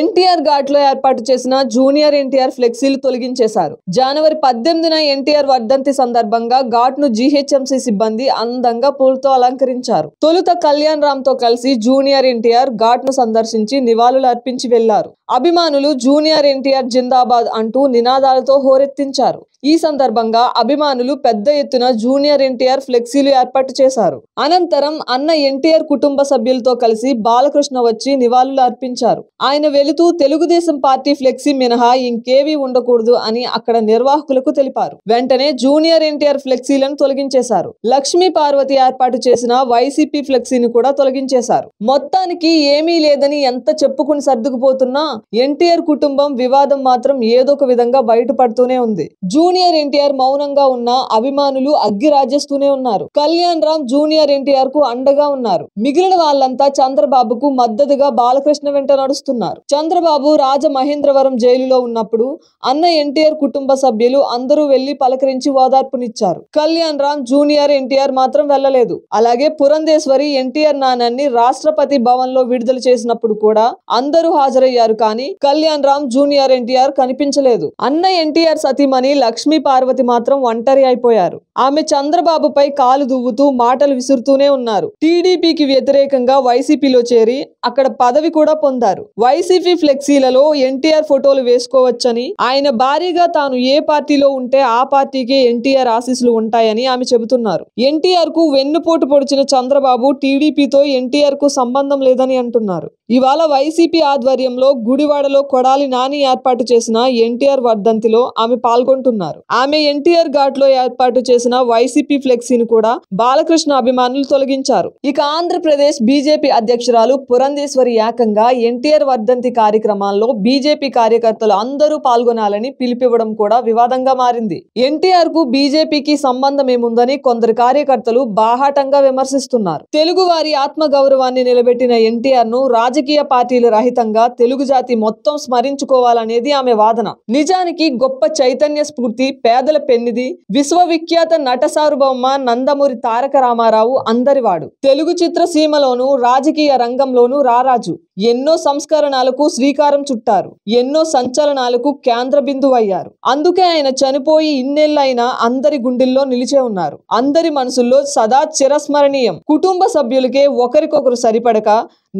ఎన్టీఆర్ ఘాట్ లో ఏర్పాటు చేసిన జూనియర్ ఎన్టీఆర్ ఫ్లెక్సీలు తొలగించేశారు జనవరి పద్దెనిమిదిన ఎన్టీఆర్ వర్ధంతి సందర్భంగా ఘాట్ ను జీహెచ్ఎంసీ సిబ్బంది అందంగా పూలతో అలంకరించారు తొలుత కళ్యాణ్ రామ్ తో కలిసి జూనియర్ ఎన్టీఆర్ ఘాట్ ను సందర్శించి నివాళులు అర్పించి వెళ్లారు అభిమానులు జూనియర్ ఎన్టీఆర్ జిందాబాద్ అంటూ నినాదాలతో హోరెత్తించారు ఈ సందర్భంగా అభిమానులు పెద్ద ఎత్తున జూనియర్ ఎన్టీఆర్ ఫ్లెక్సీలు ఏర్పాటు చేశారు అనంతరం అన్న ఎన్టీఆర్ కుటుంబ సభ్యులతో కలిసి బాలకృష్ణ వచ్చి నివాళులు అర్పించారు ఆయన వెళుతూ తెలుగుదేశం పార్టీ ఫ్లెక్సీ మినహా ఇంకేవీ ఉండకూడదు అని అక్కడ నిర్వాహకులకు తెలిపారు వెంటనే జూనియర్ ఎన్టీఆర్ ఫ్లెక్సీలను తొలగించేశారు లక్ష్మీ పార్వతి ఏర్పాటు చేసిన వైసీపీ ఫ్లెక్సీని కూడా తొలగించేశారు మొత్తానికి ఏమీ లేదని ఎంత చెప్పుకుని సర్దుకుపోతున్నా ఎన్టీఆర్ కుటుంబం వివాదం మాత్రం ఒక విధంగా బయటపడుతూనే ఉంది జూనియర్ ఎన్టీఆర్ మౌనంగా ఉన్న అభిమానులు అగ్గి రాజేస్తూనే ఉన్నారు కళ్యాణ్ రామ్ జూనియర్ ఎన్టీఆర్ కు అండగా ఉన్నారు మిగిలిన వాళ్ళంతా చంద్రబాబుకు మద్దతుగా బాలకృష్ణ వెంట నడుస్తున్నారు చంద్రబాబు రాజమహేంద్రవరం జైలులో ఉన్నప్పుడు అన్న ఎన్టీఆర్ కుటుంబ సభ్యులు అందరూ వెళ్లి పలకరించి ఓదార్పునిచ్చారు కళ్యాణ్ రామ్ జూనియర్ ఎన్టీఆర్ మాత్రం వెళ్లలేదు అలాగే పురంధేశ్వరి ఎన్టీఆర్ నాణాన్ని రాష్ట్రపతి భవన్ లో విడుదల చేసినప్పుడు కూడా అందరూ హాజరయ్యారు కానీ కళ్యాణ్ రామ్ జూనియర్ ఎన్టీఆర్ కనిపించలేదు అన్న ఎన్టీఆర్ సతీమణి లక్ష్మీ పార్వతి మాత్రం ఒంటరి అయిపోయారు ఆమె చంద్రబాబుపై కాలు దువ్వుతూ మాటలు విసురుతూనే ఉన్నారు టీడీపీకి వ్యతిరేకంగా వైసీపీలో చేరి అక్కడ పదవి కూడా పొందారు వైసీపీ టీడీపీ ఫ్లెక్సీలలో ఎన్టీఆర్ ఫోటోలు వేసుకోవచ్చని ఆయన భారీగా తాను ఏ పార్టీలో ఉంటే ఆ పార్టీకే ఎన్టీఆర్ ఆశీస్సులు ఉంటాయని ఆమె చెబుతున్నారు ఎన్టీఆర్ కు వెన్నుపోటు పొడిచిన చంద్రబాబు టీడీపీతో ఎన్టీఆర్ కు సంబంధం లేదని అంటున్నారు ఇవాళ వైసీపీ ఆధ్వర్యంలో గుడివాడలో కొడాలి నాని ఏర్పాటు చేసిన ఎన్టీఆర్ వర్ధంతిలో ఆమె పాల్గొంటున్నారు ఆమె ఎన్టీఆర్ ఘాట్ లో ఏర్పాటు చేసిన వైసీపీ ఫ్లెక్సీని కూడా బాలకృష్ణ అభిమానులు తొలగించారు ఇక ఆంధ్రప్రదేశ్ బీజేపీ అధ్యక్షురాలు పురంధేశ్వరి ఏకంగా ఎన్టీఆర్ వర్ధంతి జయంతి కార్యక్రమాల్లో బీజేపీ కార్యకర్తలు అందరూ పాల్గొనాలని పిలిపివ్వడం కూడా వివాదంగా మారింది ఎన్టీఆర్ కు బీజేపీకి సంబంధం ఏముందని కొందరు కార్యకర్తలు బాహాటంగా విమర్శిస్తున్నారు తెలుగు వారి ఆత్మ గౌరవాన్ని నిలబెట్టిన ఎన్టీఆర్ ను రాజకీయ పార్టీలు రహితంగా తెలుగు జాతి మొత్తం స్మరించుకోవాలనేది ఆమె వాదన నిజానికి గొప్ప చైతన్య స్ఫూర్తి పేదల పెన్నిది విశ్వవిఖ్యాత నట సార్వభౌమ నందమూరి తారక రామారావు అందరివాడు తెలుగు చిత్రసీమలోను రాజకీయ రంగంలోనూ రారాజు ఎన్నో సంస్కరణలు మార్పులకు శ్రీకారం చుట్టారు ఎన్నో సంచలనాలకు కేంద్ర బిందువయ్యారు అందుకే ఆయన చనిపోయి ఇన్నేళ్లైనా అందరి గుండెల్లో నిలిచే ఉన్నారు అందరి మనసుల్లో సదా చిరస్మరణీయం కుటుంబ సభ్యులకే ఒకరికొకరు సరిపడక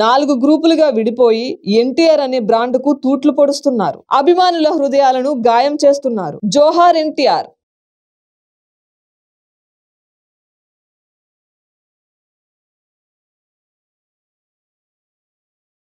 నాలుగు గ్రూపులుగా విడిపోయి ఎన్టీఆర్ అనే బ్రాండ్కు తూట్లు పొడుస్తున్నారు అభిమానుల హృదయాలను గాయం చేస్తున్నారు జోహార్ ఎన్టీఆర్